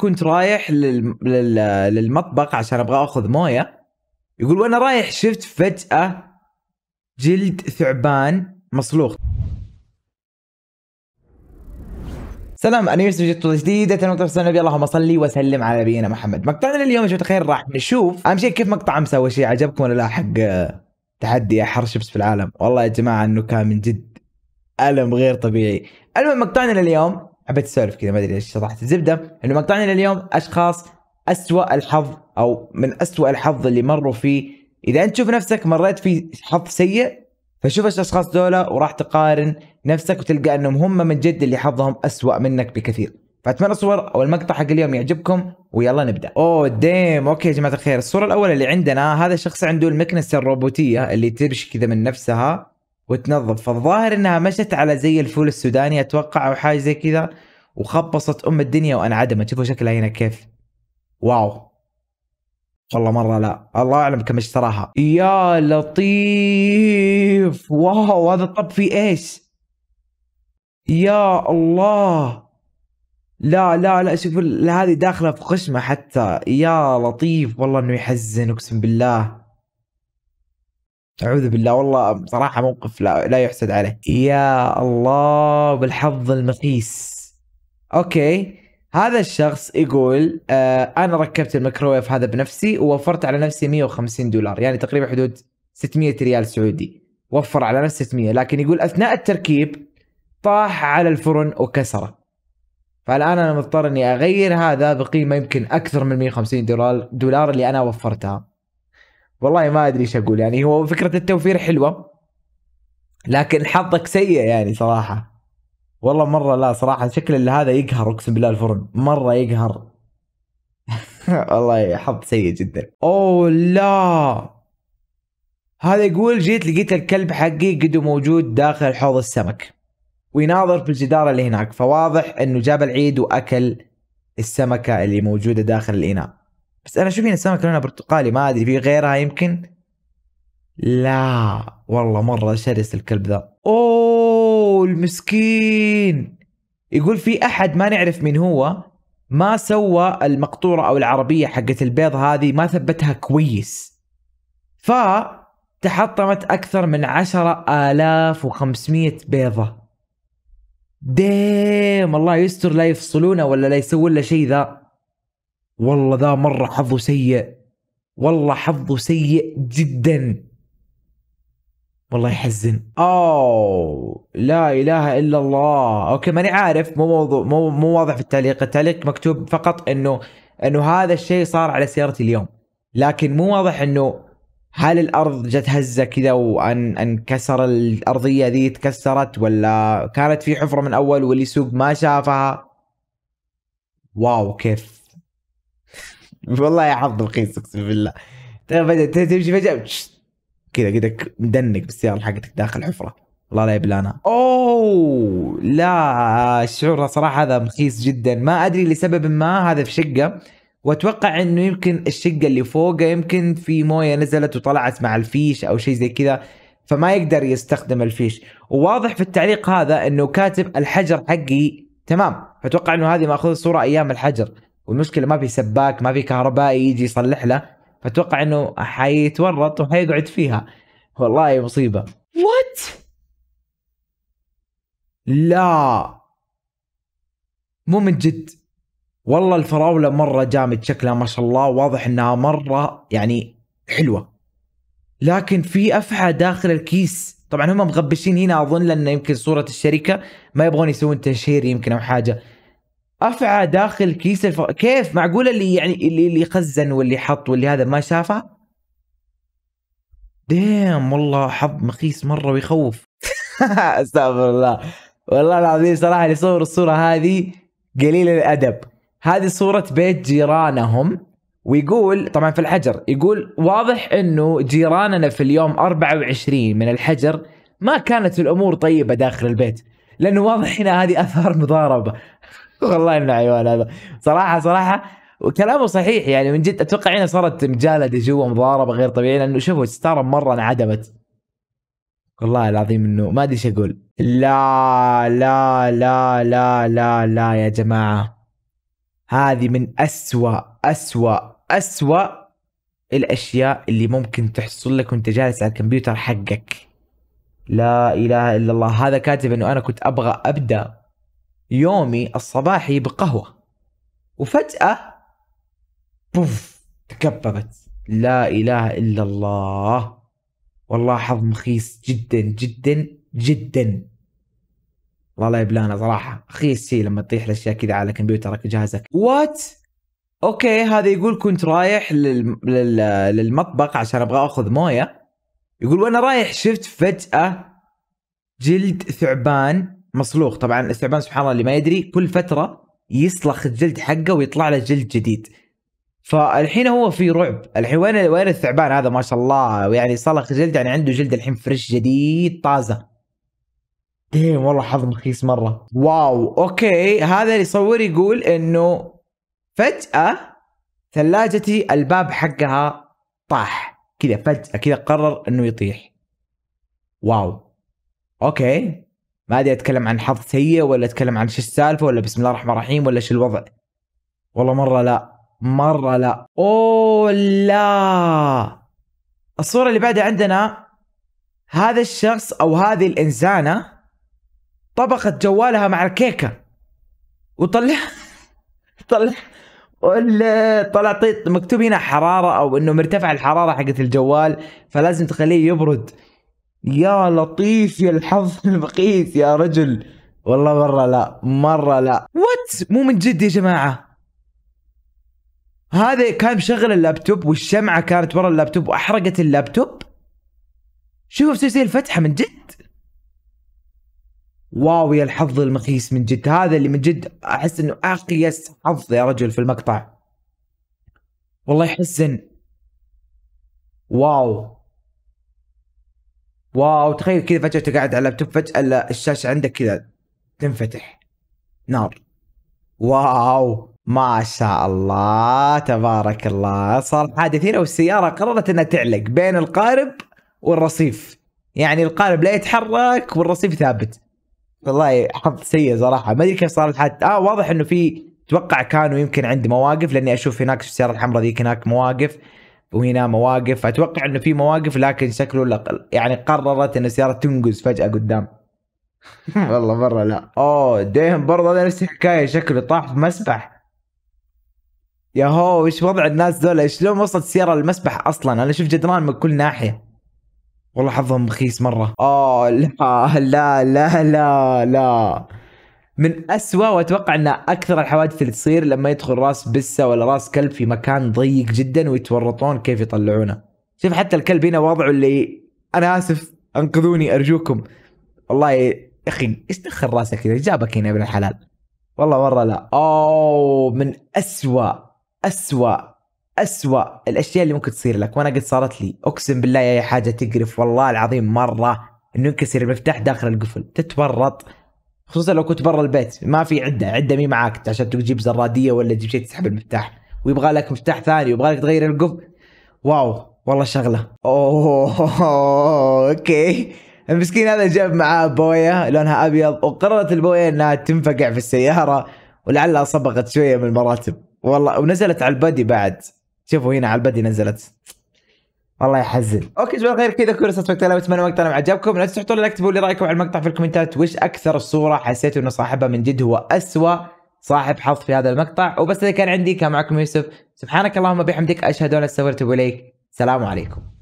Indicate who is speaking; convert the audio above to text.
Speaker 1: كنت رايح للمطبخ عشان ابغى اخذ مويه يقول وانا رايح شفت فجاه جلد ثعبان مصلوخ سلام انا يوسف جبت جديدة وترسلنا النبي اللهم صلي وسلم على نبينا محمد مقطعنا اليوم يا شباب الخير راح نشوف اهم شيء كيف مقطع امس اول شيء عجبكم ولا لا حق تحدي احر شيبس في العالم والله يا جماعه انه كان من جد الم غير طبيعي المهم مقطعنا اليوم حبيت اسولف كذا ما ادري ليش شطحت الزبده انه مقطعنا لليوم اشخاص اسوء الحظ او من اسوء الحظ اللي مروا فيه اذا انت تشوف نفسك مريت في حظ سيء فشوف الاشخاص دولة وراح تقارن نفسك وتلقى انهم هم من جد اللي حظهم اسوء منك بكثير فاتمنى الصور او المقطع حق اليوم يعجبكم ويلا نبدا اوه ديم اوكي يا جماعه الخير الصوره الاولى اللي عندنا هذا الشخص عنده المكنسه الروبوتيه اللي تمشي كذا من نفسها وتنظف فالظاهر انها مشت على زي الفول السوداني اتوقع او حاجه زي كذا وخبصت ام الدنيا وانعدمت شوفوا شكلها هنا كيف واو والله مره لا الله اعلم كم اشتراها يا لطيف واو هذا الطب فيه ايش يا الله لا لا لا شوف هذه داخله في خشمه حتى يا لطيف والله انه يحزن اقسم بالله اعوذ بالله والله بصراحه موقف لا, لا يحسد عليه يا الله بالحظ المخيس اوكي هذا الشخص يقول آه انا ركبت الميكروويف هذا بنفسي ووفرت على نفسي 150 دولار يعني تقريبا حدود 600 ريال سعودي وفر على نفسه 600 لكن يقول اثناء التركيب طاح على الفرن وكسره فالان انا مضطر اني اغير هذا بقيمه يمكن اكثر من 150 دولار دولار اللي انا وفرتها والله ما ادري ايش اقول يعني هو فكره التوفير حلوه لكن حظك سيء يعني صراحه والله مره لا صراحه شكل اللي هذا يقهر اقسم بالله الفرن مره يقهر والله حظ سيء جدا اوه لا هذا يقول جيت لقيت الكلب حقي قدو موجود داخل حوض السمك ويناظر في الجدار اللي هناك فواضح انه جاب العيد واكل السمكه اللي موجوده داخل الاناء بس انا شو فيني السمك لونها برتقالي ما ادري في غيرها يمكن لا والله مره شرس الكلب ذا اوه المسكين يقول في احد ما نعرف من هو ما سوى المقطوره او العربيه حقت البيض هذه ما ثبتها كويس ف تحطمت أكثر من 10500 بيضة ديم الله يستر لا يفصلونه ولا لا يسوون له شيء ذا والله ذا مره حظه سيء والله حظه سيء جدا والله يحزن اوه لا اله الا الله اوكي ماني عارف مو موضوع مو مو واضح في التعليق التعليق مكتوب فقط انه انه هذا الشيء صار على سيارتي اليوم لكن مو واضح انه هل الارض جت هزه كذا وان انكسر الارضيه ذي تكسرت ولا كانت في حفره من اول واللي يسوق ما شافها واو كيف والله يا حظ رخيص اقسم بالله طيب، تمشي فجاه كذا كذا مدنق بالسياره حقتك داخل حفره الله لا يبلانا اوه لا الشعور صراحه هذا مخيس جدا ما ادري لسبب ما هذا في شقه واتوقع انه يمكن الشقه اللي فوقه يمكن في مويه نزلت وطلعت مع الفيش او شيء زي كذا فما يقدر يستخدم الفيش وواضح في التعليق هذا انه كاتب الحجر حقي تمام فاتوقع انه هذه ماخذ صوره ايام الحجر والمشكله ما في سباك ما في كهربائي يجي يصلح له فاتوقع انه حيتورط وحيقعد فيها والله مصيبه وات لا مو من جد والله الفراوله مره جامد شكلها ما شاء الله واضح انها مره يعني حلوه لكن في افحى داخل الكيس طبعا هم مغبشين هنا اظن لان يمكن صوره الشركه ما يبغون يسوون تشهير يمكن او حاجه افعى داخل كيس الف... كيف معقوله اللي يعني اللي اللي خزن واللي حط واللي هذا ما شافه ديم والله حظ مخيس مره ويخوف استغفر الله والله العظيم صراحه اللي صور الصوره هذه قليل الادب هذه صوره بيت جيرانهم ويقول طبعا في الحجر يقول واضح انه جيراننا في اليوم 24 من الحجر ما كانت الامور طيبه داخل البيت لانه واضح هنا هذه اثار مضاربه والله انه حيوان هذا صراحه صراحه وكلامه صحيح يعني من جد اتوقع هنا صارت مجالده جوا مضاربه غير طبيعيه لانه شوفوا ستار مره انعدمت والله العظيم انه ما ادري ايش اقول لا لا لا لا لا لا يا جماعه هذه من اسوا اسوا اسوا الاشياء اللي ممكن تحصل لك وانت جالس على الكمبيوتر حقك لا اله الا الله هذا كاتب انه انا كنت ابغى ابدا يومي الصباحي بقهوة وفجأة بوف تكببت لا إله إلا الله والله حظ مخيس جدا جدا جدا والله لا يبلانا صراحة رخيص شيء لما تطيح الأشياء كذا على كمبيوترك جهازك وات أوكي هذا يقول كنت رايح للمطبخ عشان أبغى أخذ موية يقول وأنا رايح شفت فجأة جلد ثعبان مصلوخ طبعا الثعبان سبحان الله اللي ما يدري كل فتره يسلخ الجلد حقه ويطلع له جلد جديد فالحين هو في رعب الحين وين وين الثعبان هذا ما شاء الله يعني سلخ جلد يعني عنده جلد الحين فريش جديد طازه ديم والله حظ رخيص مره واو اوكي هذا يصور يقول انه فجاه ثلاجتي الباب حقها طاح كذا فجاه كذا قرر انه يطيح واو اوكي ما ادري اتكلم عن حظ سيء ولا اتكلم عن شو السالفه ولا بسم الله الرحمن الرحيم ولا شو الوضع والله مره لا مره لا اوه لا الصوره اللي بعدها عندنا هذا الشخص او هذه الانسانه طبخت جوالها مع الكيكه وطلع طلع طلع مكتوب هنا حراره او انه مرتفع الحراره حقت الجوال فلازم تخليه يبرد يا لطيف يا الحظ المقيس يا رجل والله مرة لا مرة لا وات مو من جد يا جماعة هذا كان مشغل اللابتوب والشمعة كانت ورا اللابتوب وأحرقت اللابتوب شوفوا زي زي الفتحة من جد واو يا الحظ المقيس من جد هذا اللي من جد أحس أنه أقيس حظ يا رجل في المقطع والله يحزن واو واو تخيل كذا فجاه تقعد على لابتوب فجاه الشاشه عندك كذا تنفتح نار واو ما شاء الله تبارك الله صار حادثين والسياره قررت انها تعلق بين القارب والرصيف يعني القارب لا يتحرك والرصيف ثابت والله حظ سيء صراحه ما ادري كيف صار الحادث اه واضح انه في اتوقع كانوا يمكن عند مواقف لاني اشوف هناك في السياره الحمراء ذيك هناك مواقف وهنا مواقف اتوقع انه في مواقف لكن شكله يعني قررت ان السياره تنقز فجاه قدام والله مره لا اوه ديهم برضه هذا نفس الحكايه شكله طاح في مسبح يا هو ايش وضع الناس ايش شلون وصلت السياره للمسبح اصلا انا اشوف جدران من كل ناحيه والله حظهم رخيص مره اوه لا لا لا لا, لا. من أسوأ واتوقع ان اكثر الحوادث اللي تصير لما يدخل راس بسه ولا راس كلب في مكان ضيق جدا ويتورطون كيف يطلعونه. شوف حتى الكلب هنا وضعه اللي انا اسف انقذوني ارجوكم. والله يا اخي ايش دخل راسك كذا؟ جابك هنا ابن الحلال. والله مره لا. اوه من أسوأ أسوأ أسوأ الاشياء اللي ممكن تصير لك وانا قد صارت لي اقسم بالله يا حاجه تقرف والله العظيم مره انه ينكسر المفتاح داخل القفل تتورط خصوصا لو كنت برا البيت ما في عده عده مي معاك عشان تجيب زراديه ولا تجيب شيء تسحب المفتاح ويبغى لك مفتاح ثاني ويبغى لك تغير القف واو والله شغله اوه اوكي المسكين هذا جاب معاه بويه لونها ابيض وقررت البويه انها تنفقع في السياره ولعلها صبغت شويه من المراتب والله ونزلت على البادي بعد شوفوا هنا على البادي نزلت والله يحزن اوكي جماعه غير كذا كل قصه مقطع واتمنى المقطع عجبكم لا تنسوا لي لايك تبوا لي رايكم على المقطع في الكومنتات وش اكثر صوره حسيتوا انه صاحبها من جد هو اسوا صاحب حظ في هذا المقطع وبس اذا كان عندي كان معكم يوسف سبحانك اللهم وبحمدك اشهد ان لا اله الا انت السلام عليكم